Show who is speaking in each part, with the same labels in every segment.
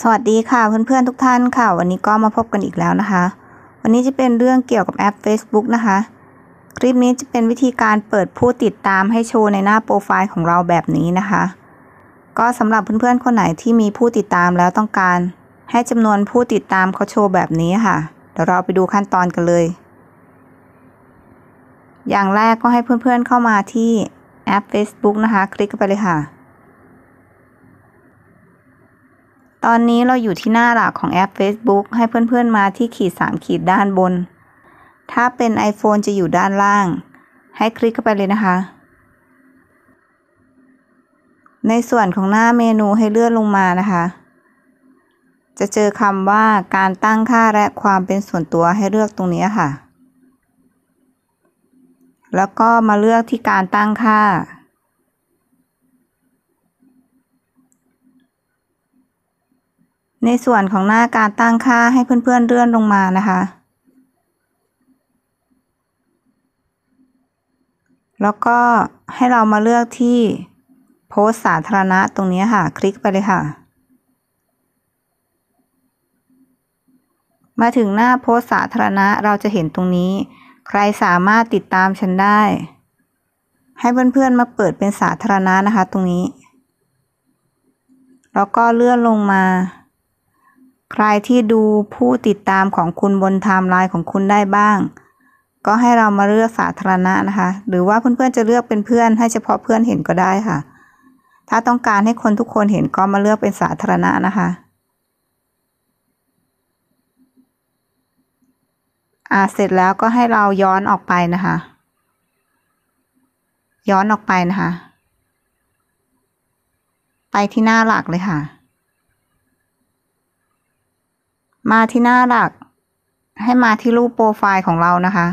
Speaker 1: สวัสดีค่ะเพื่อนๆทุกท่านค่ะวันนี้ก็มาพบกันอีกแล้วนะคะ วันนี้จะเป็นเรื่องเกี่ยวกับแอป Facebook นะคะ คลิปนี้จะเป็นวิธีการเปิดผู้ติดตามให้โชว์ในหน้าโปรไฟล์ ของเราแบบนี้นะคะ ก็สำหรับเพื่อนๆคนไหนที่มีผู้ติดตามแล้วต้องการ ให้จำนวนผู้ติดตามเขาโชว์แบบนี้ค่ะเดี๋ยวเราไปดูขั้นตอนกันเลย อย่างแรกก็ให้เพื่อนๆเข้ามาที่แอป Facebook นะคะ คลิกไปเลยค่ะตอนนี้เราอยู่ที่หน้าหลักของแอป Facebook ให้เพื่อนๆ มาที่ขีด 3 ขีดด้านบน ถ้าเป็น iPhone จะอยู่ด้านล่าง ให้คลิกเข้าไปเลยนะคะ ในส่วนของหน้าเมนูให้เลื่อนลงมานะคะ จะเจอคำว่าการตั้งค่าและความเป็นส่วนตัวให้เลือกตรงนี้ค่ะ แล้วก็มาเลือกที่การตั้งค่าในส่วนของหน้าการตั้งค่าให้เพื่อนๆเลื่อนลงมานะคะ แล้วก็ให้เรามาเลือกที่โพสสาธารณะตรงนี้ค่ะ คลิกไปเลยค่ะ มาถึงหน้าโพสสาธารณะเราจะเห็นตรงนี้ ใครสามารถติดตามฉันได้ ให้เพื่อนๆมาเปิดเป็นสาธารณะนะคะ ตรงนี้ แล้วก็เลื่อนลงมาใครที่ดูผู้ติดตามของคุณบนไทม์ไลน์ของคุณได้บ้าง ก็ให้เรามาเลือกสาธารณะนะคะ หรือว่าเพื่อนๆจะเลือกเป็นเพื่อน ให้เฉพาะเพื่อนเห็นก็ได้ค่ะ ถ้าต้องการให้คนทุกคนเห็นก็มาเลือกเป็นสาธารณะนะคะอ่า เสร็จแล้วก็ให้เราย้อนออกไปนะคะ ย้อนออกไปนะคะ ไปที่หน้าหลักเลยค่ะมาที่หน้าหลัก ให้มาที่รูปโปรไฟล์ของเรานะคะ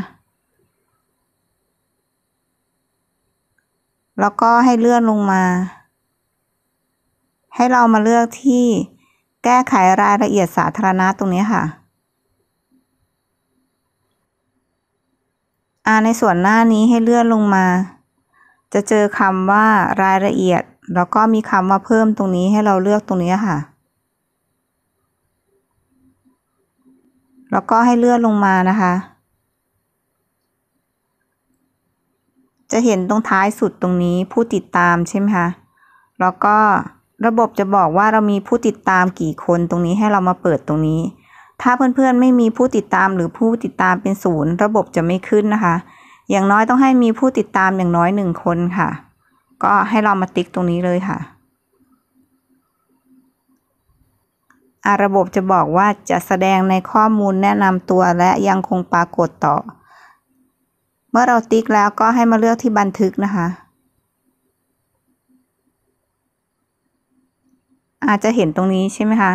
Speaker 1: แล้วก็ให้เลื่อนลงมา ให้เรามาเลือกที่แก้ไขรายละเอียดสาธารณะตรงนี้ค่ะอาในส่วนหน้านี้ให้เลื่อนลงมา จะเจอคำว่ารายละเอียดแล้วก็มีคำว่าเพิ่มตรงนี้ให้เราเลือกตรงนี้ค่ะแล้วก็ให้เลื่อนลงมานะคะ จะเห็นตรงท้ายสุดตรงนี้ผู้ติดตามใช่ไหมคะ แล้วก็ระบบจะบอกว่าเรามีผู้ติดตามกี่คนตรงนี้ให้เรามาเปิดตรงนี้ ถ้าเพื่อนๆไม่มีผู้ติดตามหรือผู้ติดตามเป็นศูนย์ระบบจะไม่ขึ้นนะคะ อย่างน้อยต้องให้มีผู้ติดตามอย่างน้อยหนึ่งคนค่ะ ก็ให้เรามาติ๊กตรงนี้เลยค่ะระบบจะบอกว่าจะแสดงในข้อมูลแนะนำตัวและยังคงปรากฏต่อ เมื่อเราติ๊กแล้วก็ให้มาเลือกที่บันทึกนะคะ อาจจะเห็นตรงนี้ใช่ไหมคะ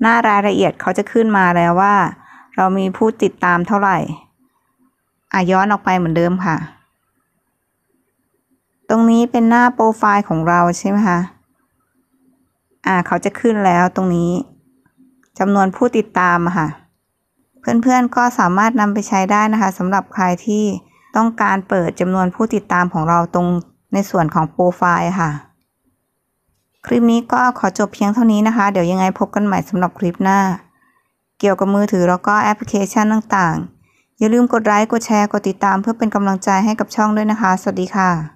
Speaker 1: หน้ารายละเอียดเขาจะขึ้นมาแล้วว่า เรามีผู้ติดตามเท่าไหร่ อาย้อนออกไปเหมือนเดิมค่ะ ตรงนี้เป็นหน้าโปรไฟล์ของเราใช่ไหมคะอ่าเขาจะขึ้นแล้วตรงนี้จำนวนผู้ติดตามค่ะ เพื่อนๆ ก็สามารถนำไปใช้ได้นะคะสำหรับใครที่ต้องการเปิดจำนวนผู้ติดตามของเราตรงในส่วนของโปรไฟล์ค่ะ คลิปนี้ก็ขอจบเพียงเท่านี้นะคะ เดี๋ยวยังไงพบกันใหม่สำหรับคลิปหน้า เกี่ยวกับมือถือแล้วก็แอปพลิเคชันต่างๆ อย่าลืมกดไลค์กดแชร์กดติดตามเพื่อเป็นกำลังใจให้กับช่องด้วยนะคะ สวัสดีค่ะ